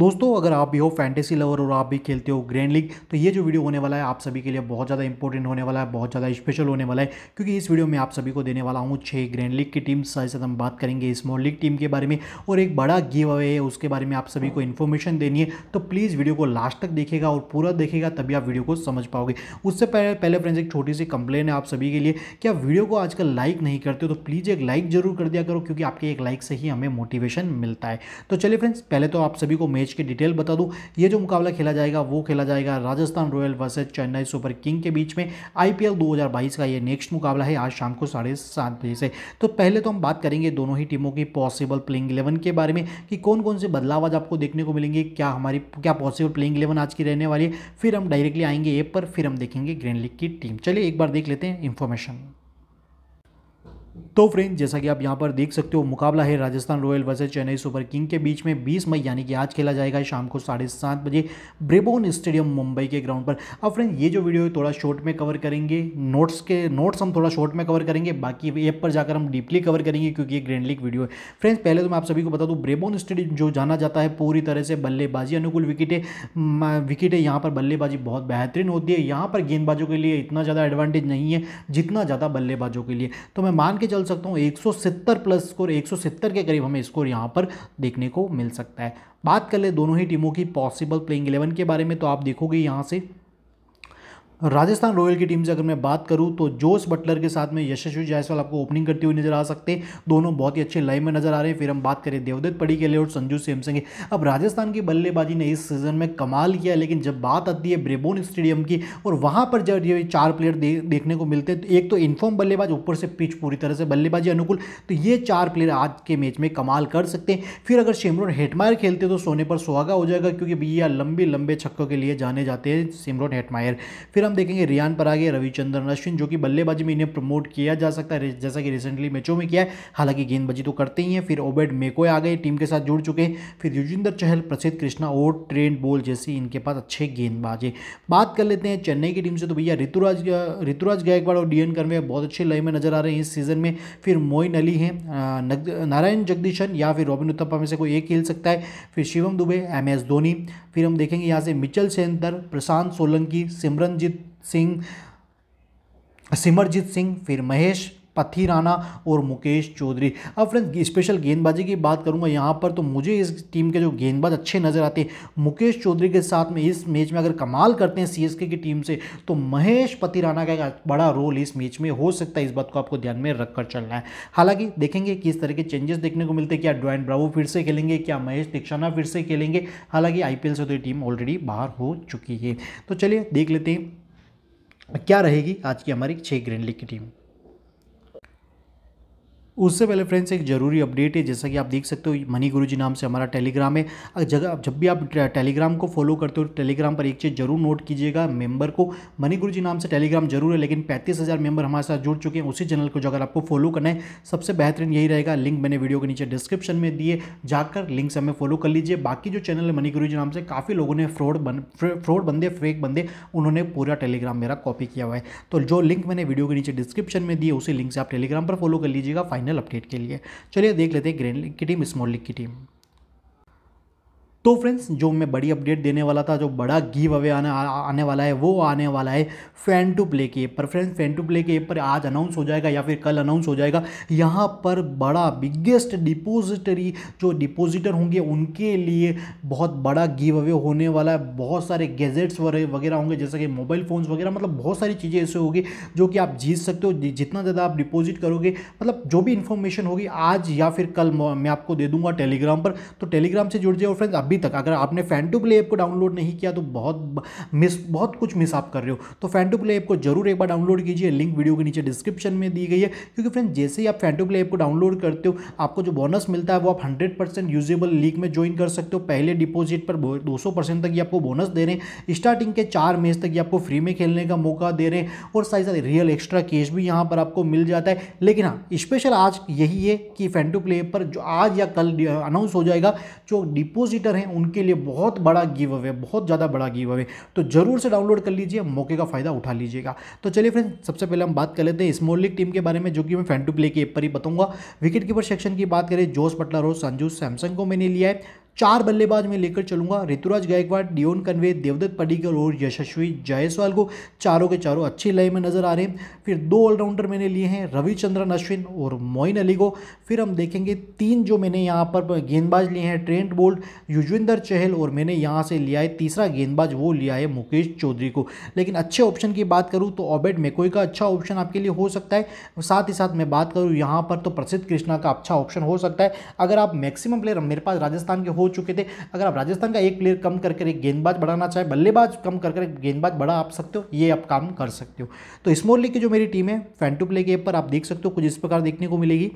दोस्तों अगर आप भी हो फैंटेसी लवर और आप भी खेलते हो ग्रैंड लीग तो ये जो वीडियो होने वाला है आप सभी के लिए बहुत ज़्यादा इंपॉर्टेंट होने वाला है बहुत ज़्यादा स्पेशल होने वाला है क्योंकि इस वीडियो में आप सभी को देने वाला हूँ छह ग्रैंड लीग की टीम साथ साथ हम बात करेंगे स्मॉल लीग टीम के बारे में और एक बड़ा गिव अवे है उसके बारे में आप सभी को इन्फॉर्मेशन देनी है तो प्लीज़ वीडियो को लास्ट तक देखेगा और पूरा देखेगा तभी आप वीडियो को समझ पाओगे उससे पहले पहले फ्रेंड्स एक छोटी सी कंप्लेन है आप सभी के लिए कि आप वीडियो को आजकल लाइक नहीं करते हो तो प्लीज़ एक लाइक जरूर कर दिया करो क्योंकि आपके एक लाइक से ही हमें मोटिवेशन मिलता है तो चलिए फ्रेंड्स पहले तो आप सभी को मैच की डिटेल बता दूँ ये जो मुकाबला खेला जाएगा वो खेला जाएगा Rajasthan Royal versus Chennai Super King के बीच में आई पी का ये नेक्स्ट मुकाबला है आज शाम को साढ़े सात बजे से तो पहले तो हम बात करेंगे दोनों ही टीमों की पॉसिबल प्लेइंग इलेवन के बारे में कि कौन कौन से बदलाव आज आपको देखने को मिलेंगे क्या हमारी क्या पॉसिबल प्लेइंग इलेवन आज की रहने वाली है फिर हम डायरेक्टली आएंगे ऐप पर फिर हम देखेंगे ग्रीन लीग की टीम चलिए एक बार देख लेते हैं इन्फॉर्मेशन तो फ्रेंड जैसा कि आप यहां पर देख सकते हो मुकाबला है Rajasthan Royal versus Chennai Super King के बीच में 20 मई यानी कि आज खेला जाएगा शाम को साढ़े सात बजे ब्रेबोन स्टेडियम मुंबई के ग्राउंड पर अब फ्रेंड ये जो वीडियो है थोड़ा शॉर्ट में कवर करेंगे नोट्स के नोट्स हम थोड़ा शॉर्ट में कवर करेंगे बाकी ऐप पर जाकर हम डीपली कवर करेंगे क्योंकि ये ग्रैंड लीग वीडियो है फ्रेंड्स पहले तो मैं आप सभी को बता दूँ ब्रेबोन स्टेडियम जो जाना जाता है पूरी तरह से बल्लेबाजी अनुकूल विकेटें विकेटें यहाँ पर बल्लेबाजी बहुत बेहतरीन होती है यहाँ पर गेंदबाजों के लिए इतना ज़्यादा एडवांटेज नहीं है जितना ज़्यादा बल्लेबाजों के लिए तो मैं मान के चल सकता हूँ एक प्लस स्कोर एक के करीब हमें स्कोर यहाँ पर देखने को मिल सकता है बात कर ले दोनों ही टीमों की पॉसिबल प्लेइंग इलेवन के बारे में तो आप देखोगे यहाँ से राजस्थान रॉयल की टीम से अगर मैं बात करूं तो जोस बटलर के साथ में यशस्वी जायसवाल आपको ओपनिंग करते हुए नजर आ सकते हैं दोनों बहुत ही अच्छे लाइन में नजर आ रहे हैं फिर हम बात करें देवदत्त पड़ी के लिए और संजू सैमसंग अब राजस्थान की बल्लेबाजी ने इस सीजन में कमाल किया लेकिन जब बात आती है ब्रेबोन स्टेडियम की और वहाँ पर जब ये चार प्लेयर दे, देखने को मिलते हैं तो एक तो इन्फॉर्म बल्लेबाज ऊपर से पिच पूरी तरह से बल्लेबाजी अनुकूल तो ये चार प्लेयर आज के मैच में कमाल कर सकते हैं फिर अगर शेमरोन हेटमायर खेलते तो सोने पर सुहागा हो जाएगा क्योंकि भैया लंबी लंबे छक्कों के लिए जाने जाते हैं सिमरोन हेटमायर फिर हम हम देखेंगे रियान परागे रविचंद्रन अश्विन जो कि बल्लेबाजी में इन्हें प्रमोट किया जा सकता है जैसा कि रिसेंटली मैचों में किया है हालांकि गेंदबाजी तो करते ही हैं फिर ओबेड मेकोए आ गए टीम के साथ जुड़ चुके हैं फिर युजिंदर चहल प्रसिद्ध कृष्णा और ट्रेंड बोल जैसे इनके पास अच्छे गेंदबाज है बात कर लेते हैं चेन्नई की टीम से तो भैया ऋतुराज ऋतुराज गायकवाड़ और डी एन कर्मे बहुत अच्छे लय में नजर आ रहे हैं इस सीजन में फिर मोइन अली हैं नारायण जगदीशन या फिर रॉबिन उत्तप्पा में से कोई एक खेल सकता है फिर शिवम दुबे एम एस धोनी फिर हम देखेंगे यहाँ से मिचल सेंतर प्रशांत सोलंकी सिमरनजीत सिंह सिमरजीत सिंह फिर महेश पथी राना और मुकेश चौधरी अब फ्रेंड्स स्पेशल गेंदबाजी की बात करूंगा यहाँ पर तो मुझे इस टीम के जो गेंदबाज अच्छे नज़र आते हैं मुकेश चौधरी के साथ में इस मैच में अगर कमाल करते हैं सीएसके की टीम से तो महेश पथी राना का एक बड़ा रोल इस मैच में हो सकता है इस बात को आपको ध्यान में रखकर चलना है हालांकि देखेंगे किस तरह के चेंजेस देखने को मिलते क्या ड्वाइन ब्रावो फिर से खेलेंगे क्या महेश दीक्षाना फिर से खेलेंगे हालाँकि आई से तो ये टीम ऑलरेडी बाहर हो चुकी है तो चलिए देख लेते हैं क्या रहेगी आज की हमारी छः ग्रैंड लीग की टीम उससे पहले फ्रेंड्स एक जरूरी अपडेट है जैसा कि आप देख सकते हो मनी गुरु जी नाम से हमारा टेलीग्राम है जगह जब भी आप टेलीग्राम को फॉलो करते हो टेलीग्राम पर एक चीज़ जरूर नोट कीजिएगा मेंबर को मनी गुरु जी नाम से टेलीग्राम जरूर है लेकिन पैंतीस हज़ार मेंबर हमारे साथ जुड़ चुके हैं उसी चैनल को जो अगर आपको फॉलो करना है सबसे बेहतरीन यही रहेगा लिंक मैंने वीडियो के नीचे डिस्क्रिप्शन में दिए जाकर लिंक से हमें फॉलो कर लीजिए बाकी जो चैनल है मनी गुरु जी नाम से काफ़ी लोगों ने फ्रॉड बन फ्रॉड बंदे फेक बंदे उन्होंने पूरा टेलीग्राम मेरा कॉपी किया हुआ है तो जो लिंक मैंने वीडियो के नीचे डिस्क्रिप्शन में दिए उसी लिंक से आप टेलीग्राम पर फॉलो कर लीजिएगा फाइनल अपडेट के लिए चलिए देख लेते हैं ग्रेन लिंक की टीम स्मॉल लिंक की टीम तो फ्रेंड्स जो मैं बड़ी अपडेट देने वाला था जो बड़ा गिव अवे आने आने वाला है वो आने वाला है फैन टू प्ले के ऐप पर फ्रेंड्स फैन टू प्ले के ऐप पर आज अनाउंस हो जाएगा या फिर कल अनाउंस हो जाएगा यहाँ पर बड़ा बिगेस्ट डिपोजिटरी जो डिपोजिटर होंगे उनके लिए बहुत बड़ा गिव अवे होने वाला है बहुत सारे गैजेट्स वगैरह होंगे जैसे कि मोबाइल फ़ोन्स वगैरह मतलब बहुत सारी चीज़ें ऐसे होगी जो कि आप जीत सकते हो जितना ज़्यादा आप डिपोजिट करोगे मतलब जो भी इन्फॉर्मेशन होगी आज या फिर कल मैं आपको दे दूंगा टेलीग्राम पर तो टेलीग्राम से जुड़ और फ्रेंड्स अभी अभी तक अगर आपने फैन टू प्ले ऐप को डाउनलोड नहीं किया तो बहुत मिस बहुत कुछ मिस आप कर रहे हो तो फैन टू प्ले ऐप को जरूर एक बार डाउनलोड कीजिए लिंक वीडियो के नीचे डिस्क्रिप्शन में दी गई है क्योंकि फ्रेंड जैसे ही आप फैन टू प्ले ऐप को डाउनलोड करते हो आपको जो बोनस मिलता है वो आप हंड्रेड परसेंट यूजेबल लीग में ज्वाइन कर सकते हो पहले डिपोजिट पर दो सौ परसेंट तक ये आपको बोनस दे रहे हैं स्टार्टिंग के चार मेज तक ये आपको फ्री में खेलने का मौका दे रहे हैं और साथ साथ रियल एक्स्ट्रा कैश भी यहाँ पर आपको मिल जाता है लेकिन हाँ स्पेशल आज यही है कि फैन टू प्ले पर जो आज या कल अनाउंस हो जाएगा जो डिपोजिटर हैं उनके लिए बहुत बड़ा गिव अवे बहुत ज़्यादा बड़ा गिव अवे तो ज़रूर से डाउनलोड कर लीजिए मौके का फ़ायदा उठा लीजिएगा तो चलिए फ्रेंड सबसे पहले हम बात कर लेते हैं स्मॉल लीग टीम के बारे में जो कि मैं फैन टू प्ले की एप पर ही बताऊंगा विकेट कीपर सेक्शन की बात करें जोश बटला हो संजू सैमसंग को मैंने लिया है चार बल्लेबाज में लेकर चलूंगा ऋतुराज गायकवाड़ डियोन कन्वे देवदत्त पडिकर और यशस्वी जायसवाल को चारों के चारों अच्छी लय में नजर आ रहे हैं फिर दो ऑलराउंडर मैंने लिए हैं रविचंद्रन अश्विन और मोइन अली को फिर हम देखेंगे तीन जो मैंने यहाँ पर गेंदबाज लिए हैं ट्रेंट बोल्ट युजविंदर चहल और मैंने यहाँ से लिया है तीसरा गेंदबाज वो लिया है मुकेश चौधरी को लेकिन अच्छे ऑप्शन की बात करूँ तो ऑबेट मेकोई का अच्छा ऑप्शन आपके लिए हो सकता है साथ ही साथ मैं बात करूँ यहाँ पर तो प्रसिद्ध कृष्णा का अच्छा ऑप्शन हो सकता है अगर आप मैक्सिमम प्लेयर मेरे पास राजस्थान के हो हो चुके थे अगर आप राजस्थान का एक प्लेयर कम करके एक गेंदबाज बढ़ाना चाहे बल्लेबाज कम करके एक गेंदबाज बढ़ा आप सकते हो ये आप काम कर सकते हो तो स्मॉल लीग की जो मेरी टीम है फैंटू प्ले के पर आप देख सकते हो कुछ इस प्रकार देखने को मिलेगी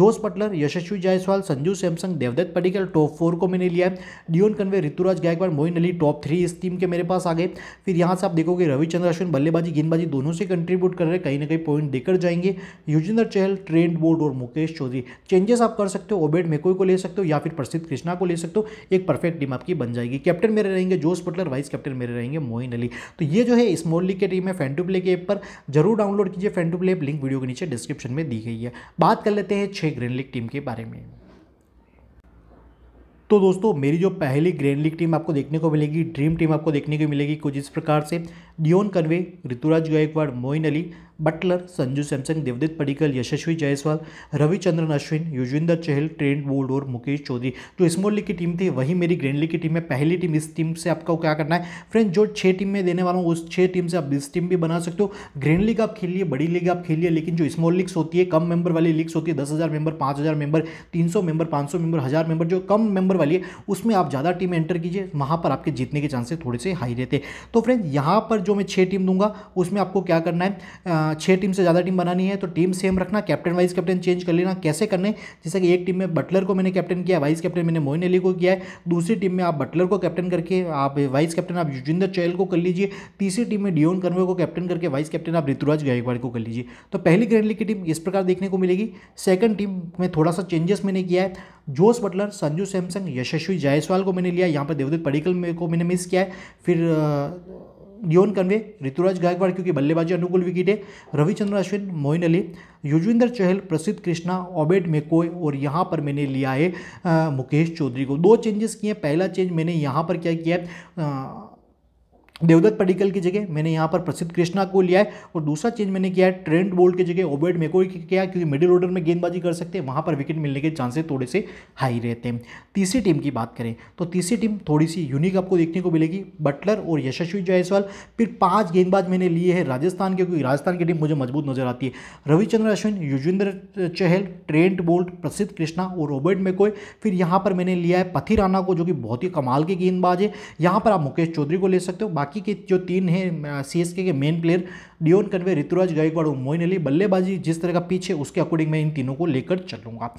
Jos Buttler Yashasvi Jaiswal Sanju Samson Devdutt Padikkal top four को मैंने लिया है Devon Conway Ruturaj Gaikwad Moeen Ali top three इस टीम के मेरे पास आ गए फिर यहाँ से आप देखोगे रविचंद्र अश्विन बल्लेबाजी गेंदबाजी दोनों से कंट्रीब्यूट कर रहे कहीं ना कहीं पॉइंट देकर जाएंगे युजिंदर चहल ट्रेंड बोर्ड और मुकेश चौधरी चेंजेस आप कर सकते हो ओबेड मेकोई को ले सकते हो या फिर प्रसिद्ध कृष्णा को ले सकते हो सकते हो एक परफेक्ट टीम आपकी बन जाएगी कैप्टन मेरे रहेंगे जोस पटलर वाइस कैप्टन मेरे रहेंगे मोइन अली तो ये जो है स्मॉल लीग की टीम है फैन टू प्ले के ऐप पर जरूर डाउनलोड कीजिए fan two play link video के नीचे डिस्क्रिप्शन में दी गई है बात कर लेते हैं छः ग्रीन लीग टीम के बारे में तो दोस्तों मेरी जो पहली ग्रैंड लीग टीम आपको देखने को मिलेगी ड्रीम टीम आपको देखने को मिलेगी कुछ इस प्रकार से Devon Conway Ruturaj Gaikwad Moeen Ali Buttler Sanju Samson Devdutt Padikkal Yashasvi Jaiswal Ravichandran Ashwin Yuzvendra Chahal Trent Boult और मुकेश चौधरी जो स्मॉल लीग की टीम थी वही मेरी ग्रैंड लीग की टीम है पहली टीम इस टीम से आपको क्या करना है फ्रेंड जो छह टीम में देने वाला हूँ उस छह टीम से आप इस टीम भी बना सकते हो ग्रैंड लीग आप खेलिए बड़ी लीग आप खेलिए लेकिन जो स्मॉल लीग्स होती है कम मेंबर वाली लीग्स होती है दस हज़ार मेंबर पाँच हज़ार मेंबर तीन सौ मेंबर पाँच सौ मेंबर हज़ार मेंबर जो कम मेंबर वाली है उसमें आप ज़्यादा टीम एंटर कीजिए वहाँ पर आपके जीतने के चांसेस थोड़े से हाई रहते तो फ्रेंड यहाँ पर जो मैं छः टीम दूंगा उसमें आपको क्या करना है छः टीम से ज़्यादा टीम बनानी है तो टीम सेम रखना कैप्टन वाइस कैप्टन चेंज कर लेना कैसे करने जैसे कि एक टीम में बटलर को मैंने कैप्टन किया वाइस कैप्टन मैंने मोइन अली को किया है दूसरी टीम में आप बटलर को कैप्टन करके आप वाइस कैप्टन आप युजिंदर चहल को कर लीजिए तीसरी टीम में डियोन कर्वे को कैप्टन करके वाइस कैप्टन आप ऋतुराज गायकवाड़ को कर लीजिए तो पहली ग्रैंड लीग की टीम इस प्रकार देखने को मिलेगी सेकंड टीम में थोड़ा सा चेंजेस मैंने किया है जोस बटलर संजू सैमसंग यशस्वी जायसवाल को मैंने लिया यहाँ पर देवदत्त पडिकल को मैंने मिस किया है फिर लियोन कन्वे ऋतुराज गायकवाड़ क्योंकि बल्लेबाजी अनुकूल विकेट है रविचंद्र अश्विन मोइन अली युजविंदर चहल प्रसिद्ध कृष्णा ओबेड मेकोय और यहाँ पर मैंने लिया है मुकेश चौधरी को दो चेंजेस किए पहला चेंज मैंने यहाँ पर क्या किया है देवदत्त पडिकल की जगह मैंने यहाँ पर प्रसिद्ध कृष्णा को लिया है और दूसरा चेंज मैंने किया है ट्रेंट बोल्ट की जगह ओबेट मेको किया क्योंकि मिडिल ऑर्डर में गेंदबाजी कर सकते हैं वहाँ पर विकेट मिलने के चांसेस थोड़े से हाई रहते हैं तीसरी टीम की बात करें तो तीसरी टीम थोड़ी सी यूनिक आपको देखने को मिलेगी बटलर और यशस्वी जायसवाल फिर पाँच गेंदबाज मैंने लिए हैं राजस्थान के क्योंकि राजस्थान की टीम मुझे मजबूत नजर आती है रविचंद्र अश्विन युजेंद्र चहल ट्रेंट बोल्ट प्रसिद्ध कृष्णा और रॉबर्ट मेकोय फिर यहाँ पर मैंने लिया है पथी राना को जो कि बहुत ही कमाल के गेंदबाज है यहाँ पर आप मुकेश चौधरी को ले सकते हो बाकी बाकी के जो तीन हैं सी के main player Devon Conway Ruturaj Gaikwad और मोइन अली बल्लेबाजी जिस तरह का पीछे है उसके अकॉर्डिंग मैं इन तीनों को लेकर चलूंगा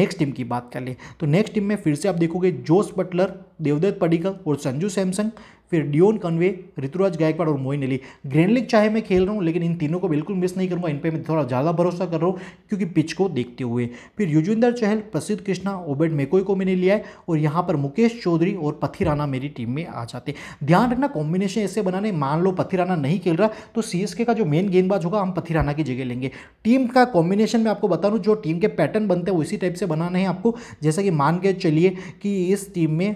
नेक्स्ट टीम की बात कर ले तो नेक्स्ट टीम में फिर से आप देखोगे जोस बटलर देवदत्त पडिकल और संजू सैमसंग फिर डियोन कन्वे ऋतुराज गायकवाड़ और मोइन अली ग्रैंड लीग चाहे मैं खेल रहा हूँ लेकिन इन तीनों को बिल्कुल मिस नहीं करूँगा इन पर मैं थोड़ा ज़्यादा भरोसा कर रहा हूँ क्योंकि पिच को देखते हुए फिर युजविंदर चहल प्रसिद्ध कृष्णा ओबेड मेकोई को मैंने लिया है और यहाँ पर मुकेश चौधरी और पथी मेरी टीम में आ जाते ध्यान रखना कॉम्बिनेशन ऐसे बनाने मान लो पथी नहीं खेल रहा तो सी के का जो मेन गेंदबाज होगा हम पथिराना की जगह लेंगे टीम का कॉम्बिनेशन में आपको बता दूँ जो टीम के पैटर्न बनते हैं उसी टाइप से बनाना है आपको जैसा कि मान के चलिए कि इस टीम में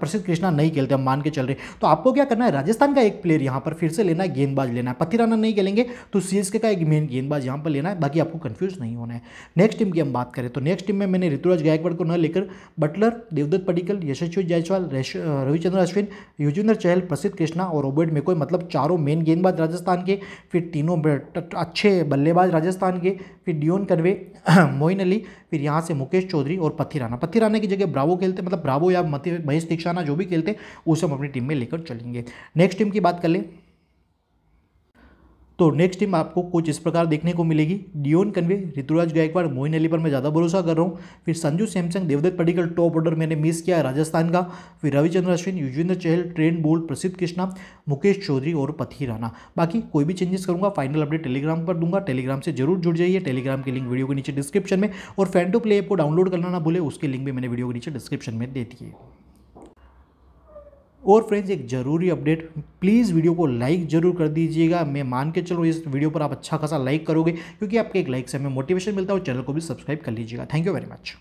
प्रसिद्ध कृष्णा नहीं खेलते हम मान के चल रहे तो आपको क्या करना है राजस्थान का एक प्लेयर यहाँ पर फिर से लेना है गेंदबाज लेना है पथिराना नहीं खेलेंगे तो सी का एक मेन गेंदबाज यहाँ पर लेना है बाकी आपको कन्फ्यूज नहीं होना है नेक्स्ट टीम की हम बात करें तो नेक्स्ट टीम में मैंने ऋतुराज गायकवाड़ को न लेकर बटलर देवदत्त पडिकल यशस्वी जायसवाल रविचंद्र अश्विन युजेंद्र चहल प्रसिद्ध कृष्णा और रॉबर्ट मेकोय मतलब चारों मेन गेंदबाज राजस्थान के फिर तीनों अच्छे बल्लेबाज राजस्थान के फिर डियोन कन्वे मोइन अली फिर यहाँ से मुकेश चौधरी और राना पथी राना की जगह ब्रावो खेलते मतलब ब्रावो या महेश दीक्षाना जो भी खेलते उसे हम अपनी टीम में लेकर चलेंगे नेक्स्ट टीम की बात कर लें तो नेक्स्ट टीम आपको कुछ इस प्रकार देखने को मिलेगी डियोन कन्वे ऋतुराज गायकवाड़ मोहन अली पर मैं ज़्यादा भरोसा कर रहा हूँ फिर संजू सैमसंग देवदत्त पडिकल टॉप ऑर्डर मैंने मिस किया राजस्थान का फिर रविचंद्र अश्विन युजवेंद्र चहल ट्रेन बोल्ट प्रसिद्ध कृष्णा मुकेश चौधरी और पथी राना बाकी कोई भी चेंजेस करूँगा फाइनल अपडेट टेलीग्राम पर दूंगा टेलीग्राम से जरूर जुड़ जाइए टेलीग्राम की लिंक वीडियो के नीचे डिस्क्रिप्शन में और फैन टू प्ले ऐप को डाउनलोड करना ना भूले उसके लिंक भी मैंने वीडियो के नीचे डिस्क्रिप्शन में दे दिए और फ्रेंड्स एक ज़रूरी अपडेट प्लीज़ वीडियो को लाइक ज़रूर कर दीजिएगा मैं मान के चलो इस वीडियो पर आप अच्छा खासा लाइक करोगे क्योंकि आपके एक लाइक से हमें मोटिवेशन मिलता है और चैनल को भी सब्सक्राइब कर लीजिएगा थैंक यू वेरी मच